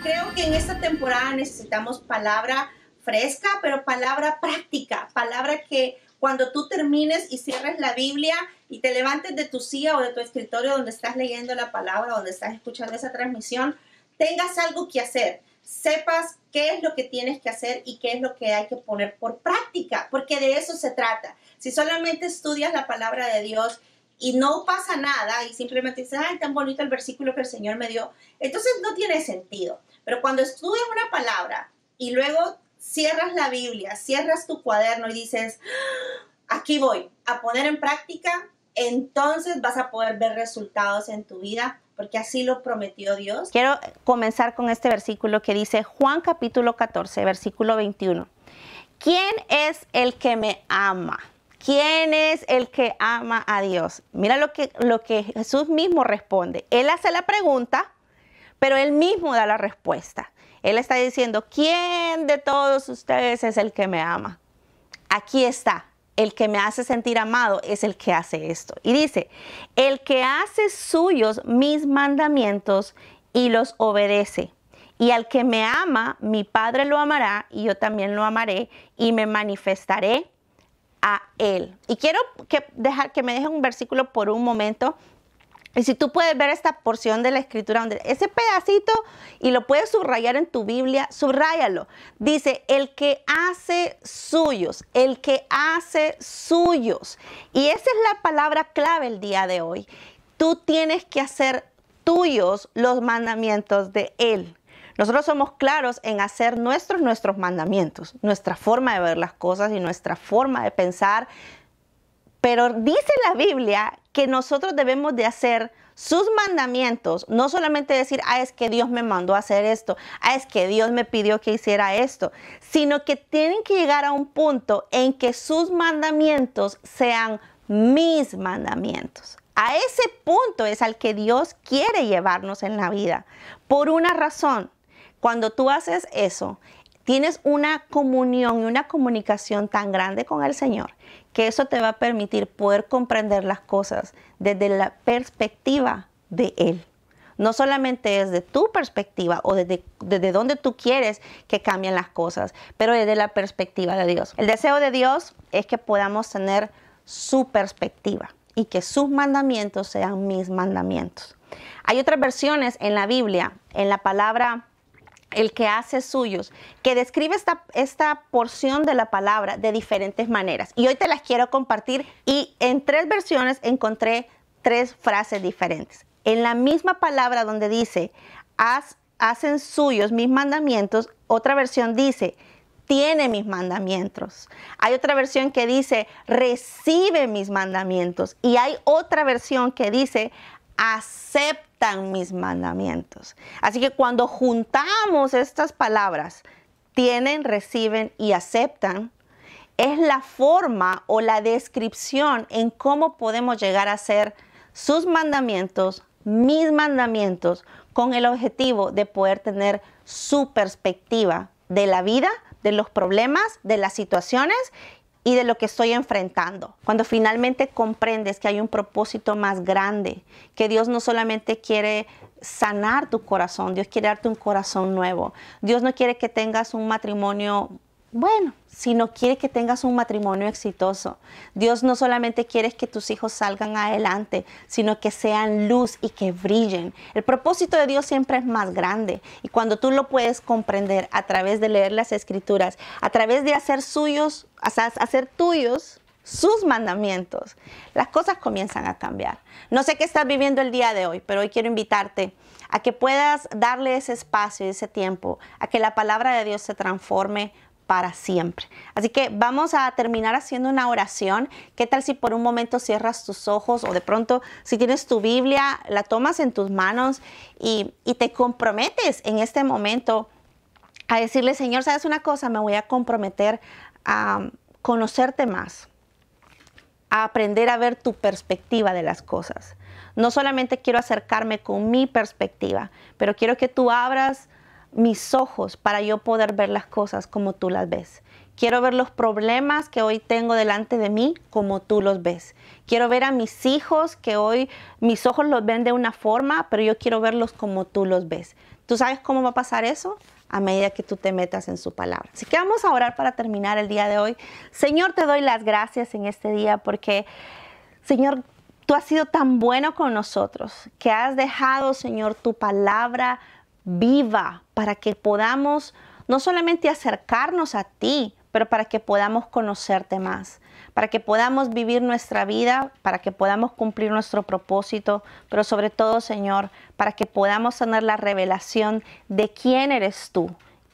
creo que en esta temporada necesitamos palabra fresca, pero palabra práctica, palabra que cuando tú termines y cierres la Biblia y te levantes de tu silla o de tu escritorio donde estás leyendo la palabra, donde estás escuchando esa transmisión, tengas algo que hacer, sepas qué es lo que tienes que hacer y qué es lo que hay que poner por práctica, porque de eso se trata. Si solamente estudias la palabra de Dios y no pasa nada y simplemente dices, ay, tan bonito el versículo que el Señor me dio. Entonces no tiene sentido. Pero cuando estudias una palabra y luego cierras la Biblia, cierras tu cuaderno y dices, ah, aquí voy a poner en práctica, entonces vas a poder ver resultados en tu vida porque así lo prometió Dios. Quiero comenzar con este versículo que dice Juan capítulo 14, versículo 21. ¿Quién es el que me ama? ¿Quién es el que ama a Dios? Mira lo que, lo que Jesús mismo responde. Él hace la pregunta, pero él mismo da la respuesta. Él está diciendo, ¿quién de todos ustedes es el que me ama? Aquí está. El que me hace sentir amado es el que hace esto. Y dice, el que hace suyos mis mandamientos y los obedece. Y al que me ama, mi Padre lo amará y yo también lo amaré y me manifestaré él. Y quiero que, dejar, que me deje un versículo por un momento. Y si tú puedes ver esta porción de la escritura, donde ese pedacito y lo puedes subrayar en tu Biblia, subráyalo. Dice, el que hace suyos, el que hace suyos. Y esa es la palabra clave el día de hoy. Tú tienes que hacer tuyos los mandamientos de Él. Nosotros somos claros en hacer nuestros nuestros mandamientos, nuestra forma de ver las cosas y nuestra forma de pensar, pero dice la Biblia que nosotros debemos de hacer sus mandamientos, no solamente decir, ah, es que Dios me mandó a hacer esto, ah, es que Dios me pidió que hiciera esto, sino que tienen que llegar a un punto en que sus mandamientos sean mis mandamientos. A ese punto es al que Dios quiere llevarnos en la vida, por una razón, cuando tú haces eso, tienes una comunión y una comunicación tan grande con el Señor que eso te va a permitir poder comprender las cosas desde la perspectiva de Él. No solamente es tu perspectiva o desde, desde donde tú quieres que cambien las cosas, pero desde la perspectiva de Dios. El deseo de Dios es que podamos tener su perspectiva y que sus mandamientos sean mis mandamientos. Hay otras versiones en la Biblia, en la palabra el que hace suyos, que describe esta, esta, porción de la palabra de diferentes maneras. Y hoy te las quiero compartir y en tres versiones encontré tres frases diferentes. En la misma palabra donde dice, hacen suyos mis mandamientos, otra versión dice, tiene mis mandamientos. Hay otra versión que dice, recibe mis mandamientos. Y hay otra versión que dice, aceptan mis mandamientos. Así que cuando juntamos estas palabras, tienen, reciben y aceptan, es la forma o la descripción en cómo podemos llegar a ser sus mandamientos, mis mandamientos, con el objetivo de poder tener su perspectiva de la vida, de los problemas, de las situaciones y de lo que estoy enfrentando. Cuando finalmente comprendes que hay un propósito más grande, que Dios no solamente quiere sanar tu corazón, Dios quiere darte un corazón nuevo. Dios no quiere que tengas un matrimonio bueno, sino quiere que tengas un matrimonio exitoso. Dios no solamente quiere que tus hijos salgan adelante, sino que sean luz y que brillen. El propósito de Dios siempre es más grande y cuando tú lo puedes comprender a través de leer las escrituras, a través de hacer suyos hacer tuyos sus mandamientos, las cosas comienzan a cambiar. No sé qué estás viviendo el día de hoy, pero hoy quiero invitarte a que puedas darle ese espacio y ese tiempo, a que la palabra de Dios se transforme para siempre. Así que vamos a terminar haciendo una oración. ¿Qué tal si por un momento cierras tus ojos o de pronto si tienes tu Biblia, la tomas en tus manos y, y te comprometes en este momento? a decirle, Señor, ¿sabes una cosa? Me voy a comprometer a conocerte más, a aprender a ver tu perspectiva de las cosas. No solamente quiero acercarme con mi perspectiva, pero quiero que tú abras mis ojos para yo poder ver las cosas como tú las ves. Quiero ver los problemas que hoy tengo delante de mí como tú los ves. Quiero ver a mis hijos que hoy mis ojos los ven de una forma, pero yo quiero verlos como tú los ves. ¿Tú sabes cómo va a pasar eso? a medida que tú te metas en su palabra. Así que vamos a orar para terminar el día de hoy. Señor, te doy las gracias en este día porque, Señor, tú has sido tan bueno con nosotros, que has dejado, Señor, tu palabra viva para que podamos no solamente acercarnos a ti, pero para que podamos conocerte más, para que podamos vivir nuestra vida, para que podamos cumplir nuestro propósito, pero sobre todo, Señor, para que podamos tener la revelación de quién eres tú,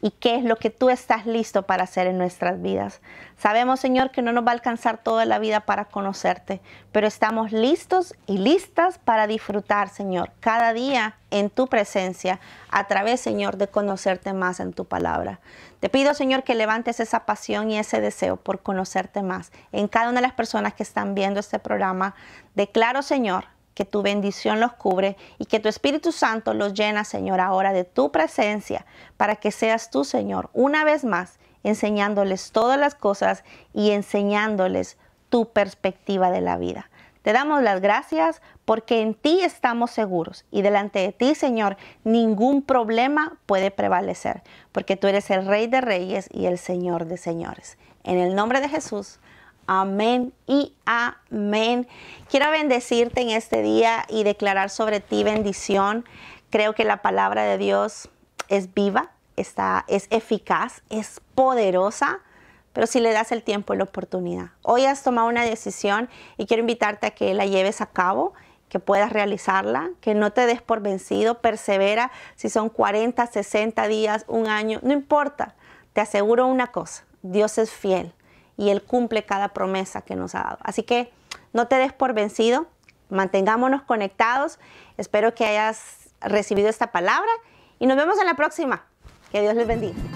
y qué es lo que tú estás listo para hacer en nuestras vidas. Sabemos, Señor, que no nos va a alcanzar toda la vida para conocerte, pero estamos listos y listas para disfrutar, Señor, cada día en tu presencia, a través, Señor, de conocerte más en tu palabra. Te pido, Señor, que levantes esa pasión y ese deseo por conocerte más en cada una de las personas que están viendo este programa. Declaro, Señor, que tu bendición los cubre y que tu Espíritu Santo los llena, Señor, ahora de tu presencia, para que seas tú, Señor, una vez más, enseñándoles todas las cosas y enseñándoles tu perspectiva de la vida. Te damos las gracias porque en ti estamos seguros y delante de ti, Señor, ningún problema puede prevalecer, porque tú eres el Rey de Reyes y el Señor de Señores. En el nombre de Jesús. Amén y amén. Quiero bendecirte en este día y declarar sobre ti bendición. Creo que la palabra de Dios es viva, está, es eficaz, es poderosa, pero si le das el tiempo y la oportunidad. Hoy has tomado una decisión y quiero invitarte a que la lleves a cabo que puedas realizarla, que no te des por vencido, persevera, si son 40, 60 días, un año, no importa, te aseguro una cosa, Dios es fiel y Él cumple cada promesa que nos ha dado. Así que no te des por vencido, mantengámonos conectados. Espero que hayas recibido esta palabra y nos vemos en la próxima. Que Dios les bendiga.